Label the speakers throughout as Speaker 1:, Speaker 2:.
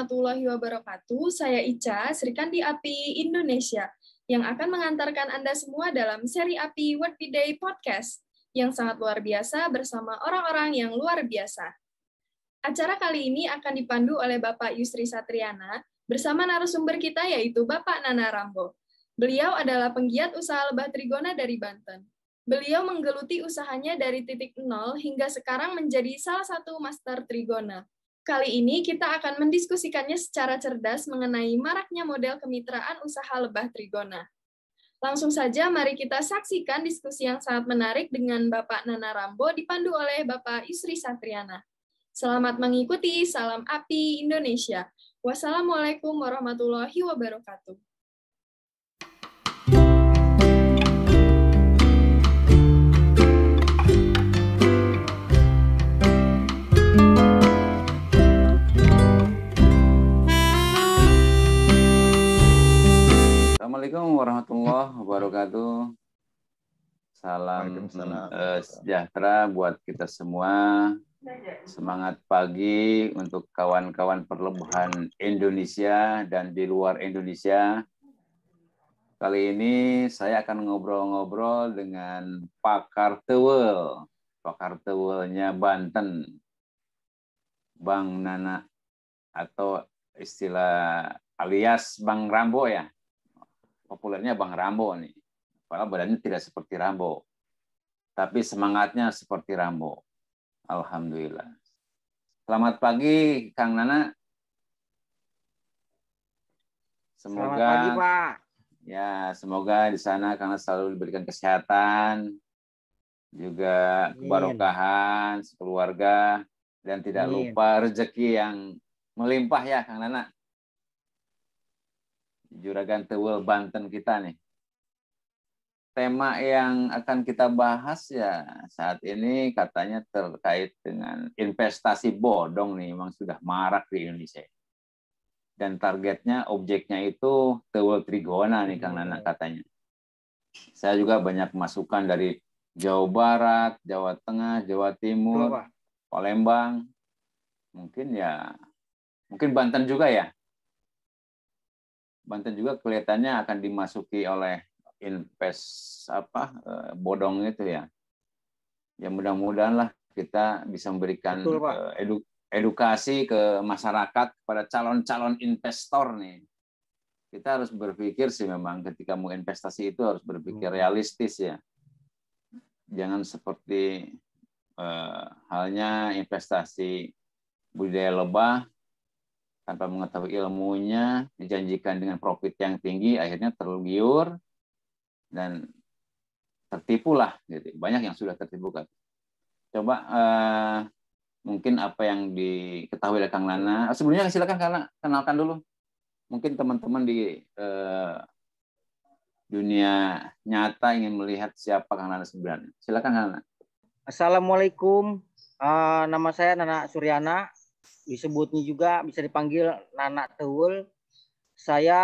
Speaker 1: warahmatullahi wabarakatuh. Saya Ica, Serikandi Api Indonesia, yang akan mengantarkan Anda semua dalam seri Api Word Day Podcast, yang sangat luar biasa bersama orang-orang yang luar biasa. Acara kali ini akan dipandu oleh Bapak Yusri Satriana bersama narasumber kita yaitu Bapak Nana Rambo. Beliau adalah penggiat usaha lebah trigona dari Banten. Beliau menggeluti usahanya dari titik nol hingga sekarang menjadi salah satu master trigona. Kali ini kita akan mendiskusikannya secara cerdas mengenai maraknya model kemitraan usaha lebah trigona. Langsung saja mari kita saksikan diskusi yang sangat menarik dengan Bapak Nana Rambo dipandu oleh Bapak Yusri Satriana. Selamat mengikuti Salam Api Indonesia. Wassalamualaikum warahmatullahi wabarakatuh.
Speaker 2: Assalamualaikum warahmatullahi wabarakatuh. Salam uh, sejahtera buat kita semua. Semangat pagi untuk kawan-kawan perlembahan Indonesia dan di luar Indonesia. Kali ini saya akan ngobrol-ngobrol dengan pakar tewel, pakar tewelnya Banten, Bang Nana atau istilah alias Bang Rambo ya populernya Bang Rambo nih. Padahal badannya tidak seperti Rambo. Tapi semangatnya seperti Rambo. Alhamdulillah. Selamat pagi Kang Nana. Semoga Selamat pagi, Pak. Ya, semoga di sana Kang selalu diberikan kesehatan, juga kebarokahan sekeluarga dan tidak Amin. lupa rezeki yang melimpah ya Kang Nana. Juragan Tewel Banten kita nih. Tema yang akan kita bahas ya saat ini katanya terkait dengan investasi bodong nih memang sudah marak di Indonesia. Dan targetnya objeknya itu Tewel Trigona nih Kang Nana iya. katanya. Saya juga banyak masukan dari Jawa Barat, Jawa Tengah, Jawa Timur, Palembang, mungkin ya, mungkin Banten juga ya. Banten juga kelihatannya akan dimasuki oleh invest apa eh, bodong itu ya. Ya mudah-mudahan lah kita bisa memberikan Betul, eh, edu edukasi ke masyarakat pada calon-calon investor nih. Kita harus berpikir sih memang ketika mau investasi itu harus berpikir hmm. realistis ya. Jangan seperti uh, halnya investasi budidaya lebah tanpa mengetahui ilmunya, dijanjikan dengan profit yang tinggi, akhirnya tergiur dan tertipulah. Gitu. Banyak yang sudah tertipu kan. Coba eh, mungkin apa yang diketahui oleh Kang Nana? Ah, sebelumnya silakan karena kenalkan dulu. Mungkin teman-teman di eh, dunia nyata ingin melihat siapa Kang Nana sebenarnya. Silakan Kang Nana. Assalamualaikum.
Speaker 1: Uh, nama saya Nana Suryana disebutnya juga bisa dipanggil Nana Teul. Saya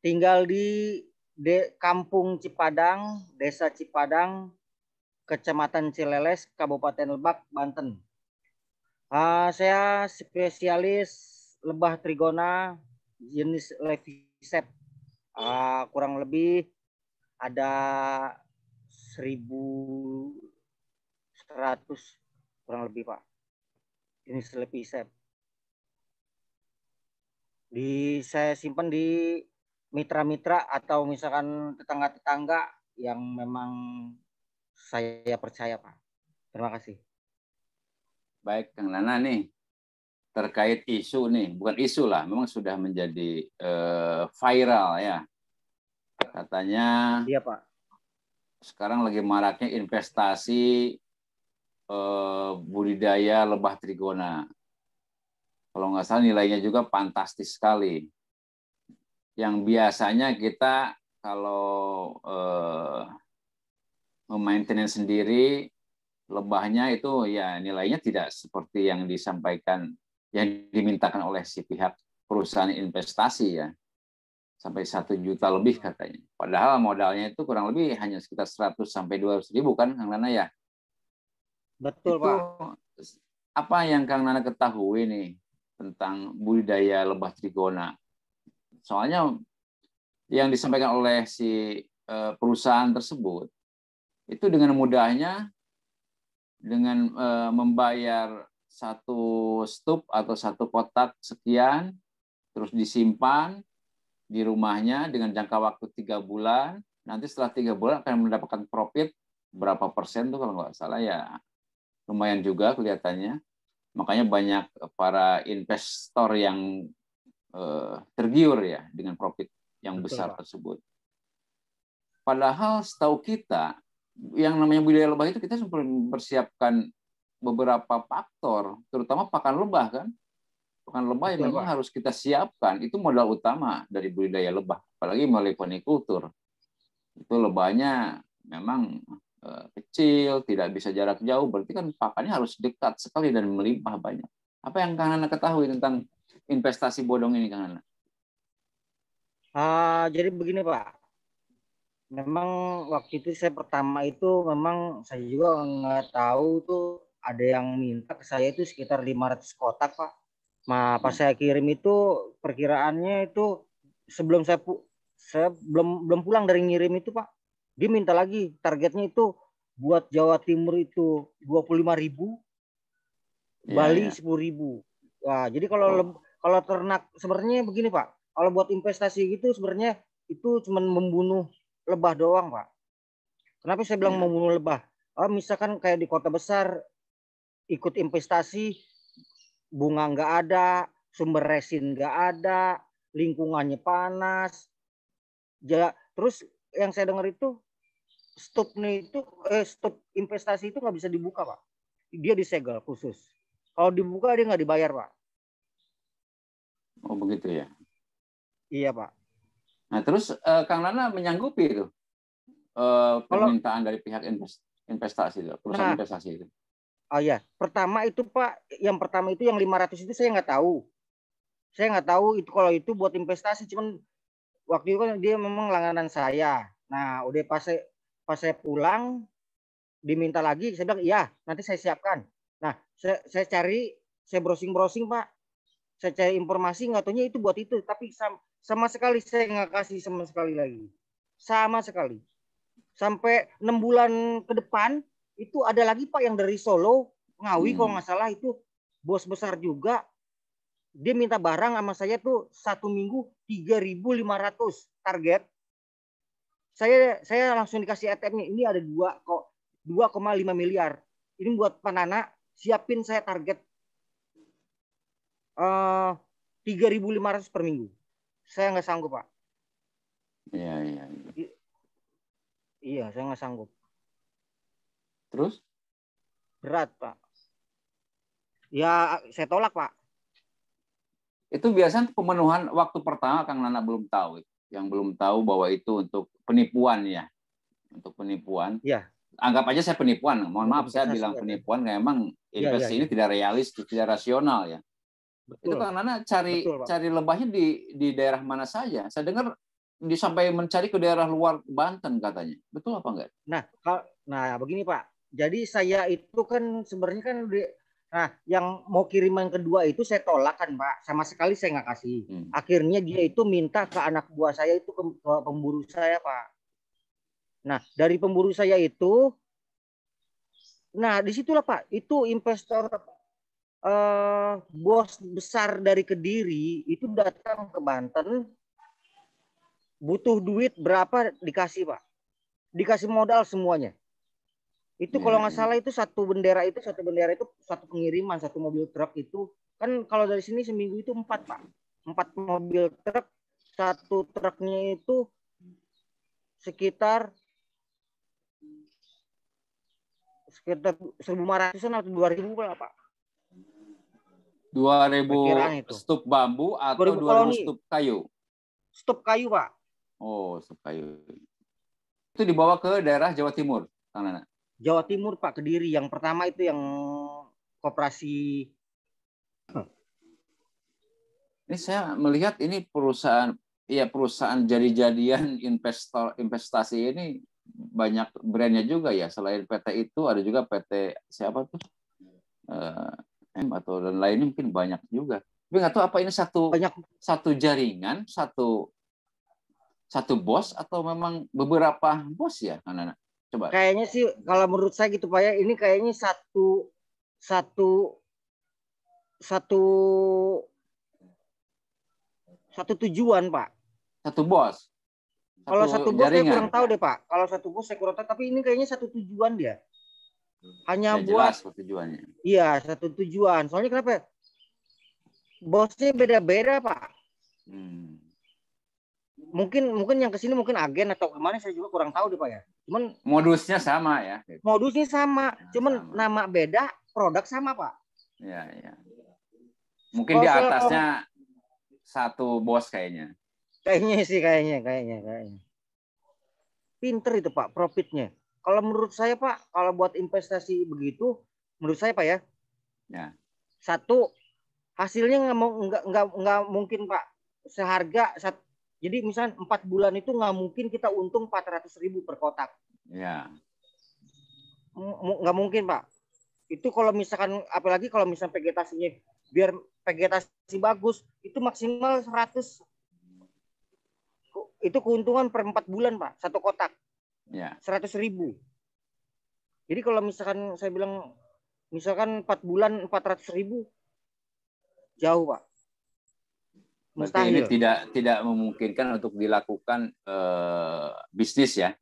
Speaker 1: tinggal di de Kampung Cipadang, Desa Cipadang, Kecamatan Cileles, Kabupaten Lebak, Banten. Uh, saya spesialis lebah trigona jenis Leviset. Uh, kurang lebih ada 1100 kurang lebih Pak jenis lepisep. Di saya simpan di mitra-mitra atau misalkan tetangga-tetangga yang memang saya percaya, Pak. Terima kasih.
Speaker 2: Baik, Kang Nana nih terkait isu nih, bukan isu lah, memang sudah menjadi uh, viral ya. Katanya Iya, Pak. Sekarang lagi maraknya investasi Eh, budidaya lebah trigona. Kalau nggak salah nilainya juga fantastis sekali. Yang biasanya kita kalau eh, memaintenance sendiri lebahnya itu ya nilainya tidak seperti yang disampaikan yang dimintakan oleh si pihak perusahaan investasi ya sampai satu juta lebih katanya. Padahal modalnya itu kurang lebih hanya sekitar 100 sampai 200 ribu kan Kang Nana ya. Betul, itu Pak. Apa yang Kang Nana ketahui nih tentang budidaya lebah trigona? Soalnya yang disampaikan oleh si eh, perusahaan tersebut itu dengan mudahnya dengan eh, membayar satu stup atau satu kotak sekian terus disimpan di rumahnya dengan jangka waktu tiga bulan nanti setelah tiga bulan akan mendapatkan profit berapa persen tuh kalau nggak salah ya lumayan juga kelihatannya. Makanya banyak para investor yang eh, tergiur ya dengan profit yang Betul, besar Pak. tersebut. Padahal setahu kita yang namanya budidaya lebah itu kita sempat mempersiapkan beberapa faktor, terutama pakan lebah kan. Pakan lebah Betul, yang memang Pak. harus kita siapkan itu modal utama dari budidaya lebah, apalagi melalui ponikultur. Itu lebahnya memang Eh, kecil, tidak bisa jarak jauh, berarti kan papannya harus dekat sekali dan melimpah banyak. Apa yang Kang Nana ketahui tentang investasi bodong ini, Kang Nana? Uh, ah, jadi begini Pak,
Speaker 1: memang waktu itu saya pertama itu memang saya juga nggak tahu tuh ada yang minta ke saya itu sekitar 500 kotak Pak. Nah, pas hmm. saya kirim itu perkiraannya itu sebelum saya, saya belum belum pulang dari ngirim itu Pak dia minta lagi targetnya itu buat Jawa Timur itu 25 ribu, yeah, Bali yeah. Iya. 10 ribu. Wah, jadi kalau oh. kalau ternak sebenarnya begini Pak, kalau buat investasi gitu sebenarnya itu cuma membunuh lebah doang Pak. Kenapa saya bilang yeah. membunuh lebah? Oh, misalkan kayak di kota besar ikut investasi bunga nggak ada, sumber resin nggak ada, lingkungannya panas. ya terus yang saya dengar itu stopnya itu eh stop investasi itu nggak bisa dibuka pak dia disegel khusus kalau dibuka dia nggak dibayar pak
Speaker 2: oh begitu ya iya pak nah terus eh, kang Lana menyanggupi itu eh, permintaan kalau, dari pihak investasi itu perusahaan nah, investasi itu Oh ya,
Speaker 1: pertama itu Pak, yang pertama itu yang 500 itu saya nggak tahu. Saya nggak tahu itu kalau itu buat investasi, cuman waktu itu kan dia memang langganan saya. Nah, udah pas pas saya pulang diminta lagi saya bilang iya nanti saya siapkan nah saya, saya cari saya browsing browsing pak saya cari informasi nggak tanya itu buat itu tapi sama, sama sekali saya nggak kasih sama sekali lagi sama sekali sampai enam bulan ke depan itu ada lagi pak yang dari Solo Ngawi hmm. kalau nggak salah itu bos besar juga dia minta barang sama saya tuh satu minggu 3.500 target saya saya langsung dikasih atm ini ada dua kok 2,5 miliar. Ini buat Panana siapin saya target uh, eh, 3.500 per minggu. Saya nggak sanggup pak. Iya, iya iya. I iya saya nggak sanggup.
Speaker 2: Terus? Berat pak. Ya saya tolak pak. Itu biasanya pemenuhan waktu pertama Kang Nana belum tahu yang belum tahu bahwa itu untuk penipuan ya, untuk penipuan. Ya. Anggap aja saya penipuan. Mohon maaf saya bilang ya, penipuan, memang iya, investasi iya, ini iya. tidak realistis, tidak rasional ya. Itu Kang Nana cari Betul, cari lebahnya di di daerah mana saja? Saya dengar disampaikan mencari ke daerah luar Banten katanya. Betul apa enggak? Nah, nah begini Pak. Jadi saya itu
Speaker 1: kan sebenarnya kan Nah, yang mau kiriman kedua itu saya tolak kan, Pak. Sama sekali saya nggak kasih. Hmm. Akhirnya dia itu minta ke anak buah saya itu ke, pemburu saya, Pak. Nah, dari pemburu saya itu, nah disitulah Pak, itu investor eh, bos besar dari Kediri itu datang ke Banten, butuh duit berapa dikasih, Pak. Dikasih modal semuanya. Itu yeah. kalau iya. nggak salah itu satu bendera itu satu bendera itu satu pengiriman satu mobil truk itu kan kalau dari sini seminggu itu empat pak empat mobil truk satu truknya itu sekitar sekitar seribu lima ratus atau dua ribu lah pak.
Speaker 2: Dua ribu stup bambu atau dua ribu stup kayu? Stup kayu pak. Oh, stup kayu. Itu dibawa ke daerah Jawa Timur, Kang Nana? Jawa Timur Pak Kediri yang pertama itu yang koperasi ini saya melihat ini perusahaan ya perusahaan jadi-jadian investor investasi ini banyak brandnya juga ya selain PT itu ada juga PT siapa tuh uh, M atau dan lainnya mungkin banyak juga tapi nggak tahu apa ini satu banyak satu jaringan satu satu bos atau memang beberapa bos ya anak-anak Coba.
Speaker 1: Kayaknya sih kalau menurut saya gitu Pak ya, ini kayaknya satu satu satu satu tujuan Pak. Satu bos. Satu kalau satu bos jaringan. saya kurang tahu deh Pak. Kalau satu bos saya kurang tahu, tapi ini kayaknya satu tujuan dia. Hanya ya, buat jelas
Speaker 2: tujuannya.
Speaker 1: Iya, satu tujuan. Soalnya kenapa? Ya? Bosnya beda-beda Pak. Hmm mungkin mungkin yang kesini mungkin agen atau gimana
Speaker 2: saya juga kurang tahu deh pak ya cuman modusnya sama ya
Speaker 1: modusnya sama ya, cuman sama. nama beda produk sama pak
Speaker 2: ya ya mungkin di atasnya satu bos kayaknya
Speaker 1: kayaknya sih kayaknya kayaknya kayaknya pinter itu pak profitnya kalau menurut saya pak kalau buat investasi begitu menurut saya pak ya ya satu hasilnya nggak mau nggak nggak nggak mungkin pak seharga satu jadi misalnya empat bulan itu nggak mungkin kita untung empat ratus ribu per kotak. Ya. nggak mungkin pak. Itu kalau misalkan apalagi kalau misalnya vegetasinya biar vegetasi bagus itu maksimal seratus itu keuntungan per empat bulan pak satu kotak ya. 100 ribu. Jadi kalau misalkan saya bilang misalkan empat bulan empat ratus ribu jauh pak
Speaker 2: Mustahil. ini tidak tidak memungkinkan untuk dilakukan uh, bisnis ya.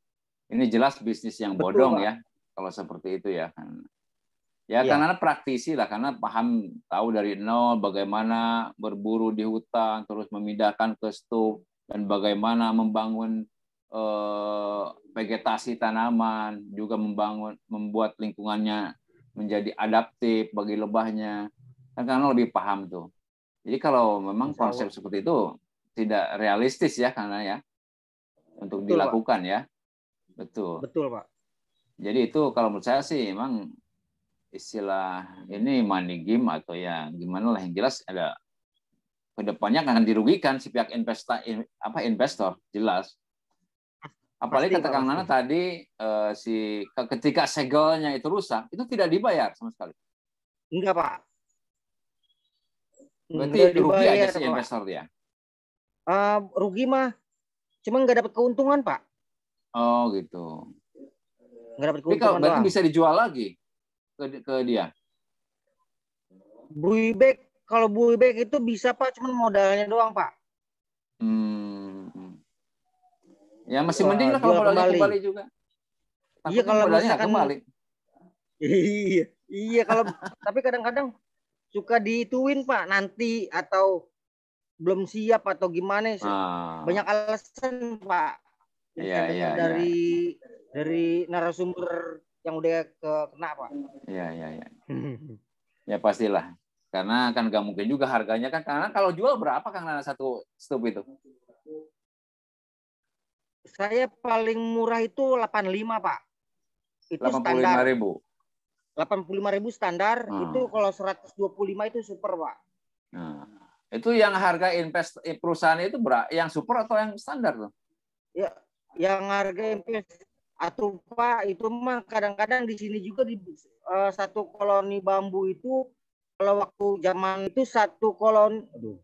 Speaker 2: Ini jelas bisnis yang Betul, bodong Pak. ya kalau seperti itu ya kan. Ya, ya karena praktisi lah karena paham tahu dari nol bagaimana berburu di hutan terus memindahkan ke stup dan bagaimana membangun uh, vegetasi tanaman juga membangun membuat lingkungannya menjadi adaptif bagi lebahnya kan karena lebih paham tuh jadi kalau memang Insya konsep Allah. seperti itu tidak realistis ya karena ya untuk Betul, dilakukan Pak. ya. Betul. Betul, Pak. Jadi itu kalau menurut saya sih memang istilah ini money game atau ya gimana lah yang jelas ada kedepannya akan dirugikan si pihak investor apa investor jelas apalagi kata Kang Nana tadi uh, si ketika segelnya itu rusak itu tidak dibayar sama sekali. Enggak, Pak. Berarti rugi dibayar, aja sih investor ya?
Speaker 1: Uh, rugi mah, cuma nggak dapat keuntungan Pak.
Speaker 2: Oh gitu. Nggak dapat keuntungan. Tapi kalau berarti bisa dijual lagi ke, ke dia?
Speaker 1: Buyback kalau buyback itu bisa Pak, cuma modalnya doang Pak. Hmm.
Speaker 2: Ya masih mending lah kalau modalnya kembali, kembali juga. iya kalau modalnya misalkan, kembali. Iya,
Speaker 1: iya kalau tapi kadang-kadang suka dituin pak nanti atau belum siap atau gimana sih ah. banyak alasan pak
Speaker 2: yeah, yeah, iya, iya. dari
Speaker 1: yeah. dari narasumber yang udah ke kena pak
Speaker 2: ya ya ya ya pastilah karena kan gak mungkin juga harganya kan karena kalau jual berapa kang Nana satu stup itu saya
Speaker 1: paling murah itu 85 pak itu 85 standar ribu ribu standar hmm. itu kalau 125 itu super, Pak.
Speaker 2: Hmm. Itu yang harga invest eh, perusahaan itu berapa? Yang super atau yang standar tuh? Ya, yang
Speaker 1: harga invest atau Pak itu mah kadang-kadang di sini juga di uh, satu koloni bambu itu kalau waktu zaman itu satu koloni aduh,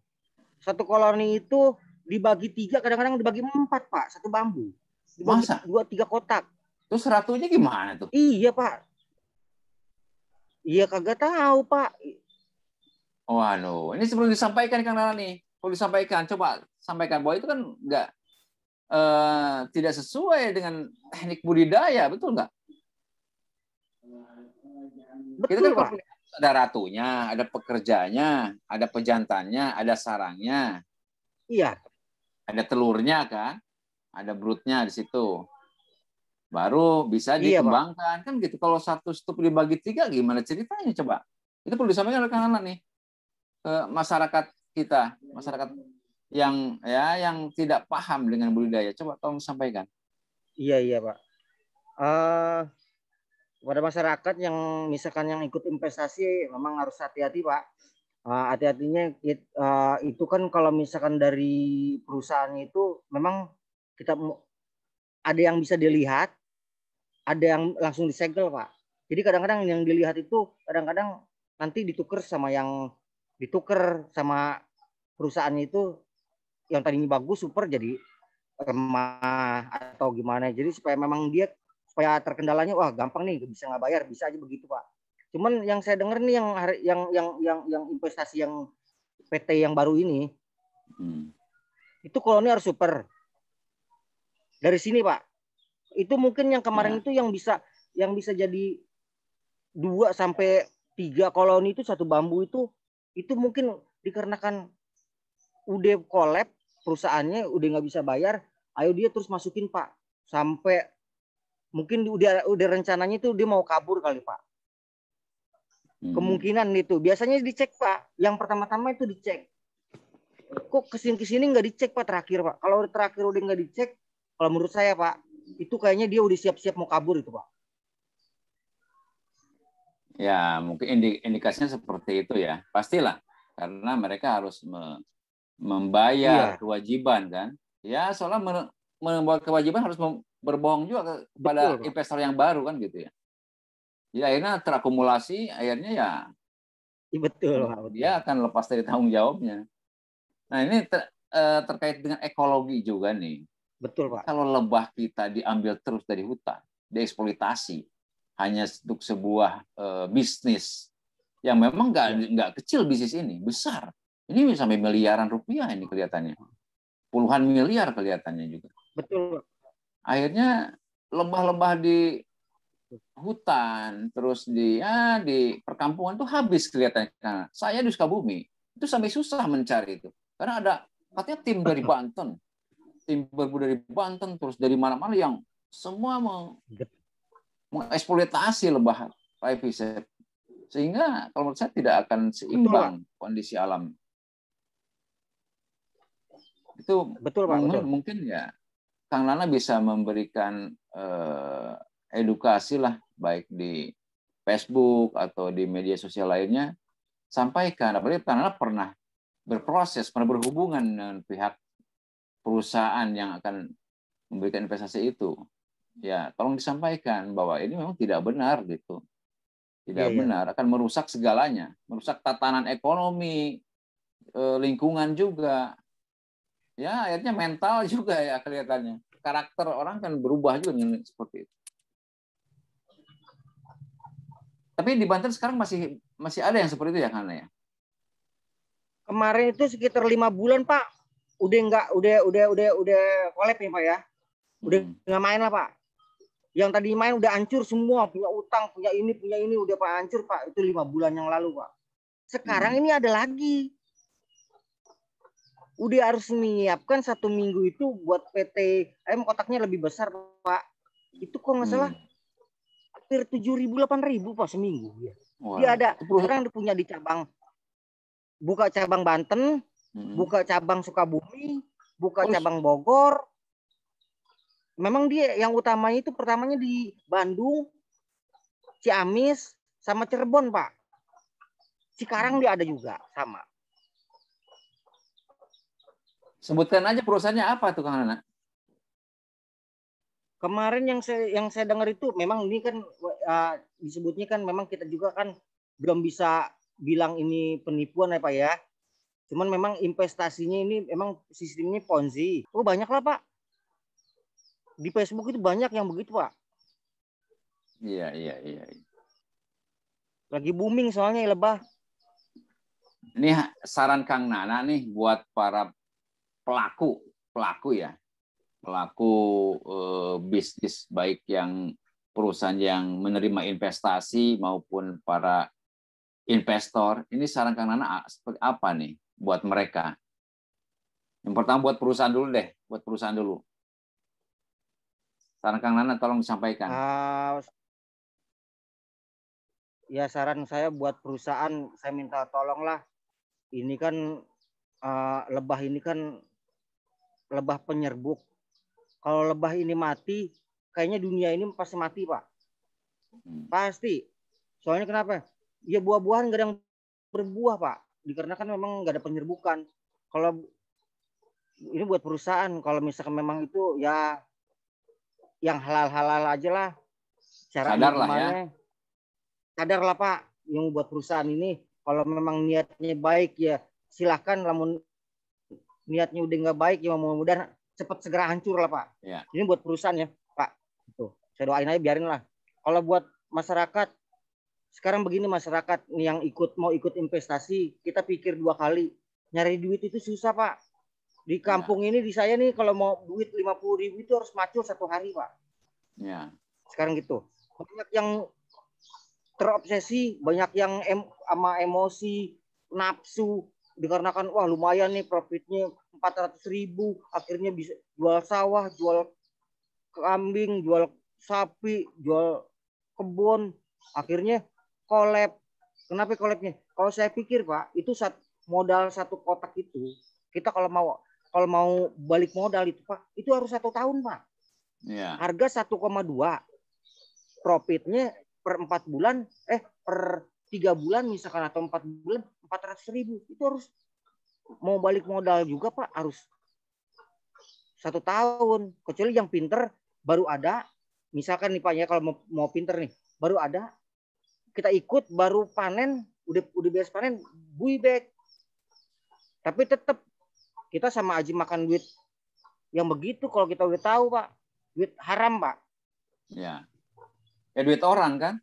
Speaker 1: satu koloni itu dibagi tiga kadang-kadang dibagi empat Pak satu bambu. Dibagi Masa? dua tiga kotak. Terus ratunya gimana tuh? Iya Pak
Speaker 2: Iya kagak tahu Pak. Oh Waduh, ini sebelum disampaikan Kang Nana nih, perlu disampaikan. Coba sampaikan bahwa itu kan nggak uh, tidak sesuai dengan teknik budidaya, betul nggak? Gitu kan, betul, Kita kan Pak. ada ratunya, ada pekerjanya, ada pejantannya, ada sarangnya. Iya. Ada telurnya kan? Ada brutnya di situ baru bisa iya, dikembangkan Pak. kan gitu. Kalau satu stup dibagi tiga gimana ceritanya coba? Itu perlu disampaikan ke anak-anak nih ke masyarakat kita, masyarakat yang ya yang tidak paham dengan budidaya. Coba tolong sampaikan. Iya iya Pak. Uh, eh, pada masyarakat yang misalkan yang
Speaker 1: ikut investasi memang harus hati-hati Pak. Uh, hati-hatinya it, uh, itu kan kalau misalkan dari perusahaan itu memang kita ada yang bisa dilihat ada yang langsung disegel pak jadi kadang-kadang yang dilihat itu kadang-kadang nanti dituker sama yang dituker sama perusahaannya itu yang tadinya bagus super jadi lemah atau gimana jadi supaya memang dia supaya terkendalanya wah gampang nih bisa nggak bayar bisa aja begitu pak cuman yang saya dengar nih yang yang yang yang yang investasi yang PT yang baru ini hmm. itu ini harus super dari sini pak itu mungkin yang kemarin ya. itu yang bisa yang bisa jadi dua sampai tiga koloni itu satu bambu itu itu mungkin dikarenakan udah kolab perusahaannya udah nggak bisa bayar ayo dia terus masukin pak sampai mungkin udah udah rencananya itu dia mau kabur kali pak hmm. kemungkinan itu biasanya dicek pak yang pertama-tama itu dicek kok kesini kesini nggak dicek pak terakhir pak kalau terakhir udah nggak dicek kalau menurut saya pak itu kayaknya dia udah siap-siap mau kabur itu pak
Speaker 2: ya mungkin indikasinya seperti itu ya pastilah karena mereka harus me membayar iya. kewajiban kan ya soalnya membuat kewajiban harus berbohong juga kepada Betul, investor yang baru kan gitu ya Ya akhirnya terakumulasi akhirnya ya iya, Betul. Dia akan lepas dari tanggung jawabnya. Nah ini ter, eh, terkait dengan ekologi juga nih. Betul, Pak. Kalau lebah kita diambil terus dari hutan, dieksploitasi hanya untuk sebuah uh, bisnis yang memang nggak iya. nggak kecil bisnis ini, besar. Ini sampai miliaran rupiah ini kelihatannya. Puluhan miliar kelihatannya juga. Betul. Akhirnya lebah-lebah di hutan terus di ya, di perkampungan tuh habis kelihatannya. karena saya di Sukabumi itu sampai susah mencari itu karena ada katanya tim dari Banten tim berbu dari Banten terus dari mana-mana yang semua meng mengeksploitasi lebah live Sehingga kalau menurut saya tidak akan seimbang kondisi alam. Itu betul Pak. Mungkin, betul. mungkin ya Kang Nana bisa memberikan eh, edukasi lah baik di Facebook atau di media sosial lainnya sampaikan apalagi Kang Lana pernah berproses pernah berhubungan dengan pihak perusahaan yang akan memberikan investasi itu ya tolong disampaikan bahwa ini memang tidak benar gitu tidak yeah, iya. benar akan merusak segalanya merusak tatanan ekonomi e, lingkungan juga ya akhirnya mental juga ya kelihatannya karakter orang kan berubah juga dengan seperti itu tapi di Banten sekarang masih masih ada yang seperti itu ya karena ya kemarin itu sekitar lima
Speaker 1: bulan pak udah enggak udah udah udah udah kolep nih pak ya udah hmm. nggak main lah pak yang tadi main udah hancur semua punya utang punya ini punya ini udah pak hancur pak itu lima bulan yang lalu pak sekarang hmm. ini ada lagi udah harus menyiapkan satu minggu itu buat PT M kotaknya lebih besar pak itu kok nggak salah hmm. hampir tujuh ribu delapan ribu pak seminggu ya wow. dia ada sekarang punya di cabang buka cabang Banten hmm. buka cabang Sukabumi, buka Uish. cabang Bogor. Memang dia yang utamanya itu pertamanya di Bandung, Ciamis, sama Cirebon,
Speaker 2: Pak. Sekarang dia ada juga sama. Sebutkan aja perusahaannya apa tuh Kang Nana?
Speaker 1: Kemarin yang saya yang saya dengar itu memang ini kan uh, disebutnya kan memang kita juga kan belum bisa bilang ini penipuan ya Pak ya. Cuman memang investasinya ini memang sistemnya ponzi. Oh banyak lah Pak. Di Facebook itu banyak yang begitu Pak.
Speaker 2: Iya, iya, iya.
Speaker 1: Lagi booming soalnya lebah.
Speaker 2: Ini saran Kang Nana nih buat para pelaku, pelaku ya. Pelaku e, bisnis baik yang perusahaan yang menerima investasi maupun para investor. Ini saran Kang Nana seperti apa nih? buat mereka. Yang pertama buat perusahaan dulu deh, buat perusahaan dulu. Saran Kang Nana tolong disampaikan. Uh, ya saran
Speaker 1: saya buat perusahaan, saya minta tolonglah. Ini kan uh, lebah ini kan lebah penyerbuk. Kalau lebah ini mati, kayaknya dunia ini pasti mati pak. Hmm. Pasti. Soalnya kenapa? Ya buah-buahan gak ada yang berbuah pak dikarenakan memang nggak ada penyerbukan. Kalau ini buat perusahaan, kalau misalkan memang itu ya yang halal-halal aja lah. Cara sadar lah ya. Sadar lah Pak, yang buat perusahaan ini kalau memang niatnya baik ya silahkan namun niatnya udah nggak baik ya mudah-mudahan cepat segera hancur lah Pak. Ya. Ini buat perusahaan ya Pak. Tuh, saya doain aja biarin lah. Kalau buat masyarakat sekarang begini masyarakat yang ikut mau ikut investasi kita pikir dua kali nyari duit itu susah pak di iya. kampung ya. ini di saya nih kalau mau duit lima puluh ribu itu harus macul satu hari pak ya sekarang gitu banyak yang terobsesi banyak yang em sama emosi nafsu dikarenakan wah lumayan nih profitnya empat ratus ribu akhirnya bisa jual sawah jual kambing jual sapi jual kebun akhirnya kolab. Kenapa kolabnya? Kalau saya pikir Pak, itu saat modal satu kotak itu, kita kalau mau kalau mau balik modal itu Pak, itu harus satu tahun Pak. Yeah. Harga 1,2. Profitnya per empat bulan, eh per tiga bulan misalkan atau empat bulan empat ratus ribu. Itu harus mau balik modal juga Pak harus satu tahun. Kecuali yang pinter baru ada. Misalkan nih Pak ya kalau mau pinter nih baru ada kita ikut baru panen udah udah biasa panen bui baik tapi tetap kita sama aji makan duit yang begitu kalau kita udah tahu pak duit haram
Speaker 2: pak ya ya duit orang kan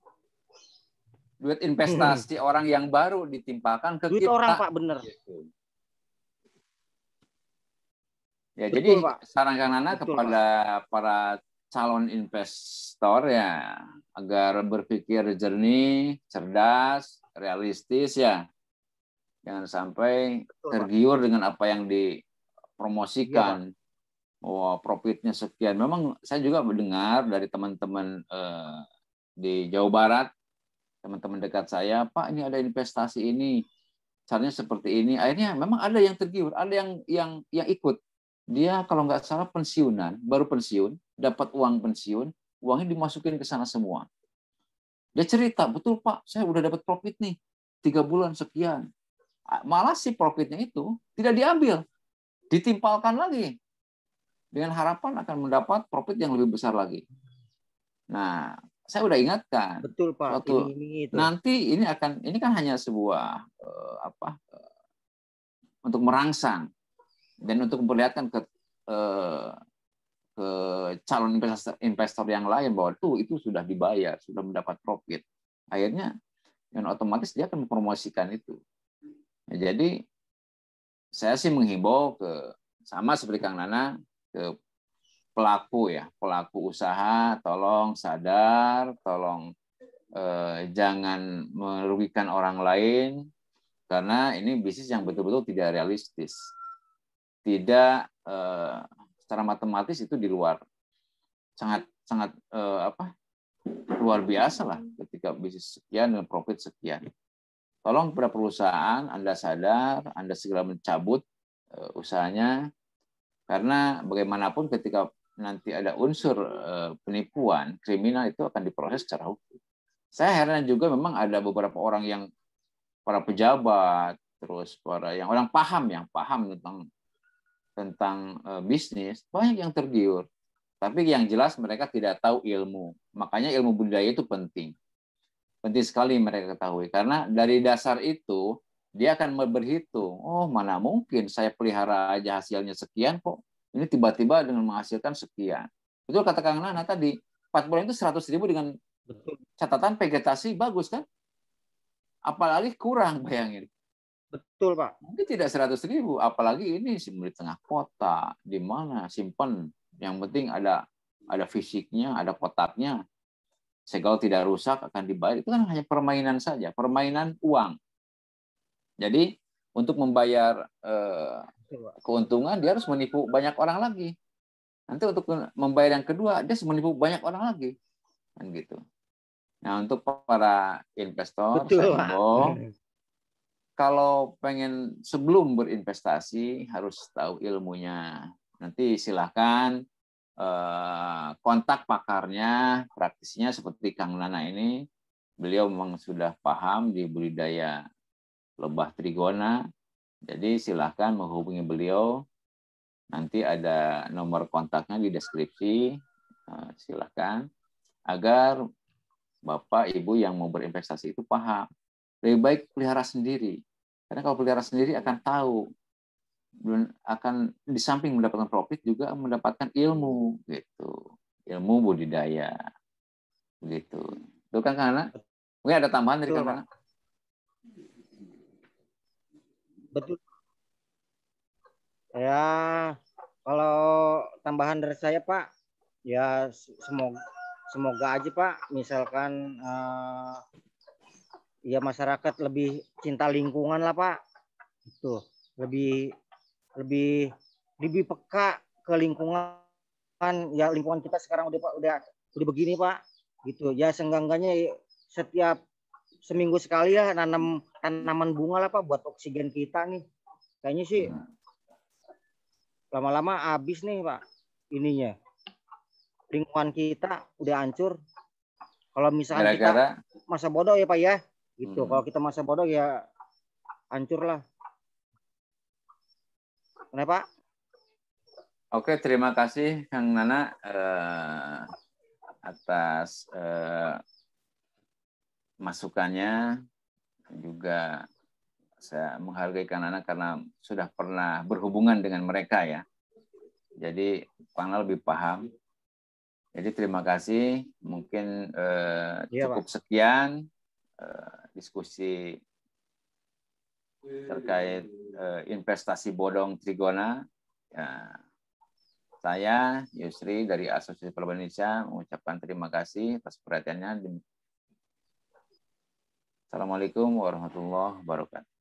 Speaker 2: duit investasi hmm. orang yang baru ditimpakan ke duit kita. orang pak bener gitu. ya Betul, jadi pak. sarankan anak kepada Pak. para calon investor ya agar berpikir jernih, cerdas, realistis ya. Jangan sampai tergiur dengan apa yang dipromosikan. Iya, Wah, oh, profitnya sekian. Memang saya juga mendengar dari teman-teman eh, di Jawa Barat, teman-teman dekat saya, Pak, ini ada investasi ini, caranya seperti ini. Akhirnya memang ada yang tergiur, ada yang yang yang ikut dia kalau nggak salah pensiunan, baru pensiun, dapat uang pensiun, uangnya dimasukin ke sana semua. Dia cerita, betul Pak, saya udah dapat profit nih, tiga bulan sekian. Malah si profitnya itu tidak diambil, ditimpalkan lagi dengan harapan akan mendapat profit yang lebih besar lagi. Nah, saya udah ingatkan. Betul Pak. Waktu ini,
Speaker 1: ini, itu. Nanti
Speaker 2: ini akan ini kan hanya sebuah uh, apa uh, untuk merangsang dan untuk memperlihatkan ke eh, ke calon investor, investor yang lain bahwa tuh itu sudah dibayar, sudah mendapat profit. Akhirnya dan ya, otomatis dia akan mempromosikan itu. Nah, jadi saya sih menghimbau ke sama seperti Kang Nana ke pelaku ya, pelaku usaha tolong sadar, tolong eh, jangan merugikan orang lain karena ini bisnis yang betul-betul tidak realistis tidak eh, secara matematis itu di luar sangat sangat eh, apa luar biasa lah ketika bisnis sekian dengan profit sekian. Tolong pada perusahaan Anda sadar, Anda segera mencabut eh, usahanya karena bagaimanapun ketika nanti ada unsur eh, penipuan kriminal itu akan diproses secara hukum. Saya heran juga memang ada beberapa orang yang para pejabat terus para yang orang paham yang paham tentang tentang eh, bisnis, banyak yang tergiur. Tapi yang jelas mereka tidak tahu ilmu. Makanya ilmu budaya itu penting. Penting sekali mereka ketahui. Karena dari dasar itu, dia akan berhitung. Oh, mana mungkin saya pelihara aja hasilnya sekian kok. Ini tiba-tiba dengan menghasilkan sekian. Betul kata Kang Nana tadi, 4 bulan itu 100 ribu dengan catatan vegetasi bagus kan? Apalagi kurang bayangin. Betul, Pak. Mungkin tidak 100 ribu, apalagi ini di tengah kota, di mana simpen. Yang penting ada ada fisiknya, ada kotaknya. Segel tidak rusak akan dibayar. Itu kan hanya permainan saja, permainan uang. Jadi untuk membayar eh, keuntungan dia harus menipu banyak orang lagi. Nanti untuk membayar yang kedua dia harus menipu banyak orang lagi. Kan gitu. Nah, untuk para investor, Betul, saya kalau pengen sebelum berinvestasi harus tahu ilmunya. Nanti silahkan eh, kontak pakarnya, praktisnya seperti Kang Nana ini. Beliau memang sudah paham di budidaya lebah trigona. Jadi silahkan menghubungi beliau. Nanti ada nomor kontaknya di deskripsi. Eh, silakan silahkan agar Bapak Ibu yang mau berinvestasi itu paham lebih baik pelihara sendiri. Karena kalau pelihara sendiri akan tahu dan akan di samping mendapatkan profit juga mendapatkan ilmu gitu. Ilmu budidaya. gitu. Itu kan karena mungkin ada tambahan dari karena Betul.
Speaker 1: Ya, kalau tambahan dari saya Pak, ya semoga semoga aja Pak, misalkan uh, ya masyarakat lebih cinta lingkungan lah pak itu lebih lebih lebih peka ke lingkungan ya lingkungan kita sekarang udah pak udah udah begini pak gitu ya senggangganya ya, setiap seminggu sekali ya nanam tanaman bunga lah pak buat oksigen kita nih kayaknya sih lama-lama habis nih pak ininya lingkungan kita udah hancur kalau misalnya kita masa bodoh ya pak ya Gitu. Hmm. Kalau kita masa bodoh ya hancur lah. Kenapa?
Speaker 2: Oke, terima kasih Kang Nana eh, atas eh, masukannya juga saya menghargai Kang Nana karena sudah pernah berhubungan dengan mereka ya. Jadi Kang Nana lebih paham. Jadi terima kasih. Mungkin eh, iya, cukup sekian. Eh, diskusi terkait eh, investasi bodong Trigona. Ya. Saya Yusri dari Asosiasi Pelabuhan Indonesia mengucapkan terima kasih atas perhatiannya. Assalamualaikum warahmatullahi wabarakatuh.